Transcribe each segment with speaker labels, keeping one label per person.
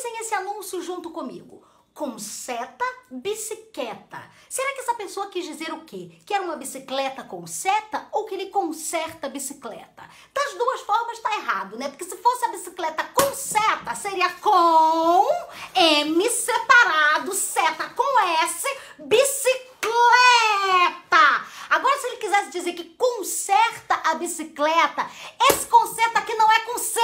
Speaker 1: Analisem esse anúncio junto comigo. Com seta, bicicleta. Será que essa pessoa quis dizer o quê? Que era uma bicicleta com seta ou que ele conserta a bicicleta? Das duas formas está errado, né? Porque se fosse a bicicleta com seta, seria com M separado, seta com S, bicicleta. Agora, se ele quisesse dizer que conserta a bicicleta, esse conserta aqui não é com C,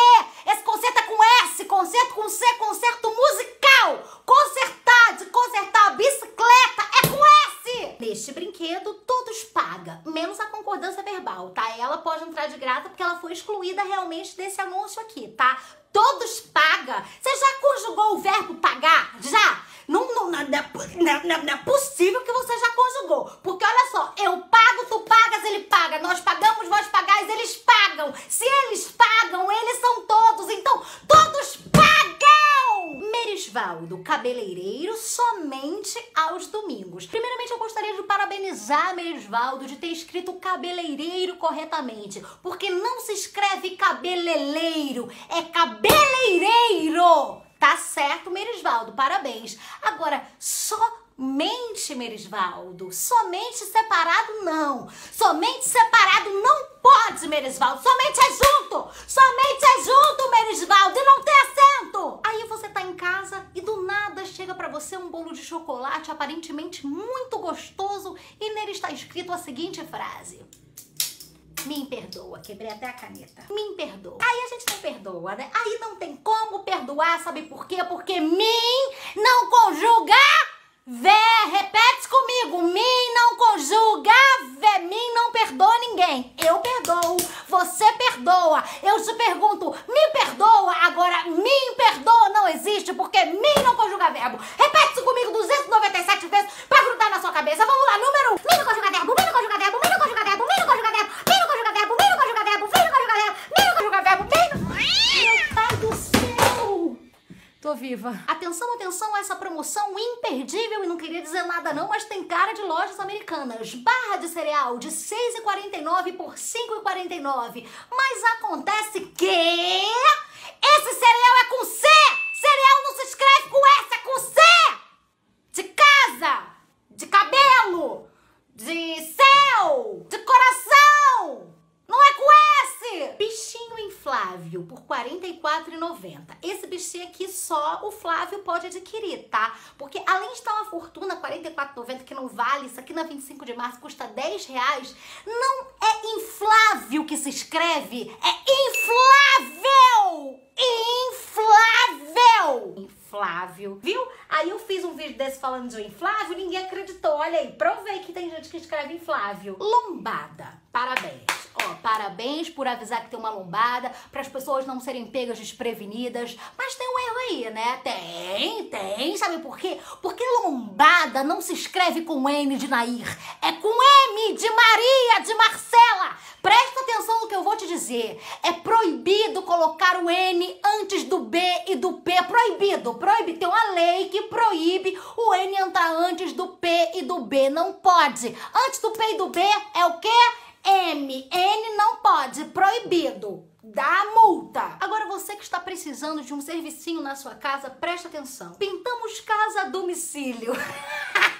Speaker 1: com S, concerto com C, concerto musical. Consertar, de consertar a bicicleta é com S. Neste brinquedo, todos pagam, menos a concordância verbal, tá? Ela pode entrar de graça porque ela foi excluída realmente desse anúncio aqui, tá? Todos pagam. Você já conjugou o verbo pagar? Já? não, não, não, não, é não, não é possível do cabeleireiro somente aos domingos. Primeiramente, eu gostaria de parabenizar Merisvaldo de ter escrito cabeleireiro corretamente, porque não se escreve cabeleireiro, é cabeleireiro! Tá certo, Merisvaldo, parabéns. Agora, somente Merisvaldo, somente separado não. Somente separado não pode, Merisvaldo. Somente é junto! Somente é junto, Merisvaldo, e não tem acesso! você um bolo de chocolate aparentemente muito gostoso e nele está escrito a seguinte frase. Me perdoa, quebrei até a caneta. Me perdoa. Aí a gente não perdoa, né? Aí não tem como perdoar, sabe por quê? Porque mim não conjuga vé. Repete comigo. Mim não conjuga vé. Mim não perdoa ninguém. Eu perdoo. Você perdoa. Eu te pergunto, Tô viva. Atenção, atenção essa promoção imperdível e não queria dizer nada não, mas tem cara de lojas americanas. Barra de cereal de 6,49 por 5,49. Mas acontece que esse cereal é com 6 Flávio por R$ 44,90. Esse bichinho aqui só o Flávio pode adquirir, tá? Porque além de estar uma fortuna R$ 44,90 que não vale, isso aqui na 25 de março custa R$ reais, não é inflável que se escreve, é inflável! Inflável! Inflável, viu? Aí eu fiz um vídeo desse falando de inflável, ninguém acreditou. Olha aí, provei que tem gente que escreve inflável. Lombada. Parabéns parabéns por avisar que tem uma lombada, para as pessoas não serem pegas desprevenidas. Mas tem um erro aí, né? Tem, tem. Sabe por quê? Porque lombada não se escreve com N de Nair, é com M de Maria, de Marcela. Presta atenção no que eu vou te dizer. É proibido colocar o N antes do B e do P. Proibido, proibido. Tem uma lei que proíbe o N entrar antes do P e do B. Não pode. Antes do P e do B é o quê? M. N não pode, proibido. Dá multa. Agora você que está precisando de um servicinho na sua casa, presta atenção. Pintamos casa a domicílio.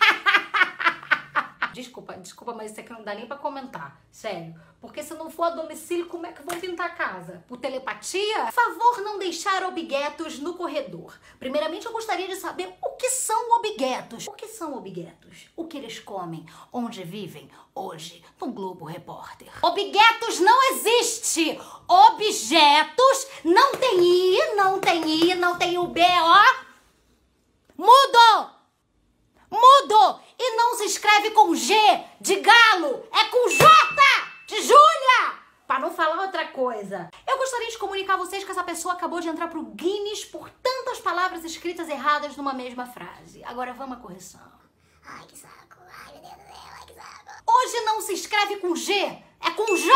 Speaker 1: Desculpa, desculpa, mas isso aqui não dá nem para comentar. Sério. Porque se não for a domicílio, como é que vão pintar a casa? Por telepatia? Favor não deixar objetos no corredor. Primeiramente, eu gostaria de saber o que são objetos. O que são objetos? O que eles comem? Onde vivem? Hoje, no Globo Repórter. Objetos não existe! Objetos não tem I, não tem I, não tem o B, ó. se escreve com G de galo, é com J de Júlia! Para não falar outra coisa. Eu gostaria de comunicar a vocês que essa pessoa acabou de entrar pro Guinness por tantas palavras escritas erradas numa mesma frase. Agora vamos à correção. Ai, que saco. Ai, meu Deus do céu, ai, que saco. Hoje não se escreve com G, é com J!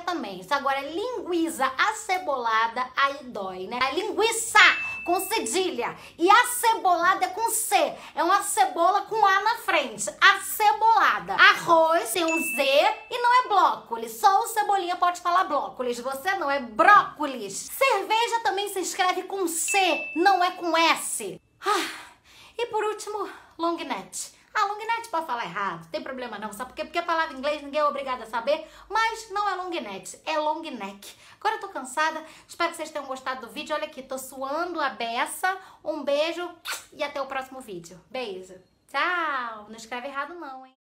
Speaker 1: também. Isso agora é linguiça acebolada, aí dói, né? a é linguiça com cedilha. E acebolada é com C. É uma cebola com A na frente. Acebolada. Arroz tem um Z e não é brócolis. Só o cebolinha pode falar brócolis. Você não é brócolis. Cerveja também se escreve com C, não é com S. Ah, e por último, longnet a ah, longnet pode falar errado, não tem problema não, sabe por quê? Porque a palavra em inglês ninguém é obrigado a saber, mas não é longnet, é long neck. Agora eu tô cansada, espero que vocês tenham gostado do vídeo. Olha aqui, tô suando a beça. Um beijo e até o próximo vídeo. Beijo, tchau! Não escreve errado não, hein?